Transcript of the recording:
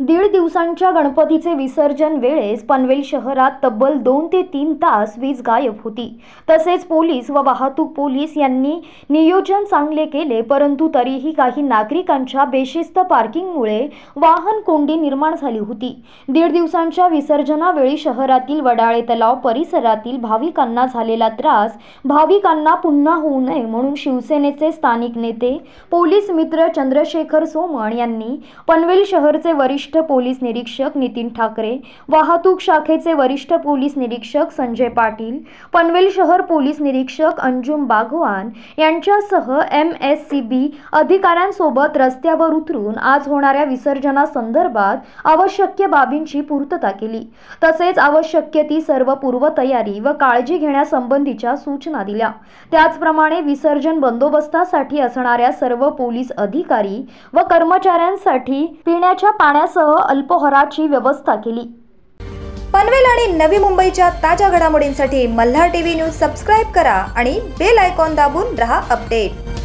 दीड दिवसांच्या गणपतीचे विसर्जन वेळेस पनवेल शहरात तब्बल दोन ते तीन तास वीज गायब होती तसेच पोलीस व वाहतूक पोलीस यांनी नियोजन चांगले केले परंतु तरीही काही नागरिकांच्या बेशिस्त पार्किंगमुळे वाहन कोंडी निर्माण झाली होती दीड दिवसांच्या विसर्जनावेळी शहरातील वडाळे तलाव परिसरातील भाविकांना झालेला त्रास भाविकांना पुन्हा होऊ नये म्हणून शिवसेनेचे स्थानिक नेते पोलीस मित्र चंद्रशेखर सोमण यांनी पनवेल शहरचे वरिष्ठ वरिष्ठ पोलीस निरीक्षक नितीन ठाकरे वाहतूक शाखेचे वरिष्ठ पोलीस निरीक्षक संजय पाटील पनवेल शहर पोलीस निरीक्षक अंजुम बागवान यांच्यासह एम एस सी बी अधिकाऱ्यांसोबत रस्त्यावर उतरून आज होणाऱ्या विसर्जनासंदर्भात आवश्यक बाबींची पूर्तता केली तसेच आवश्यक ती सर्व पूर्वतयारी व काळजी घेण्यासंबंधीच्या सूचना दिल्या त्याचप्रमाणे विसर्जन बंदोबस्तासाठी असणाऱ्या सर्व पोलीस अधिकारी व कर्मचाऱ्यांसाठी पिण्याच्या पाण्यास सह अल्पोहराची व्यवस्था केली पनवेल आणि नवी मुंबईच्या ताज्या घडामोडींसाठी मल्हार टीव्ही न्यूज सबस्क्राईब करा आणि बेल आयकॉन दाबून रहा अपडेट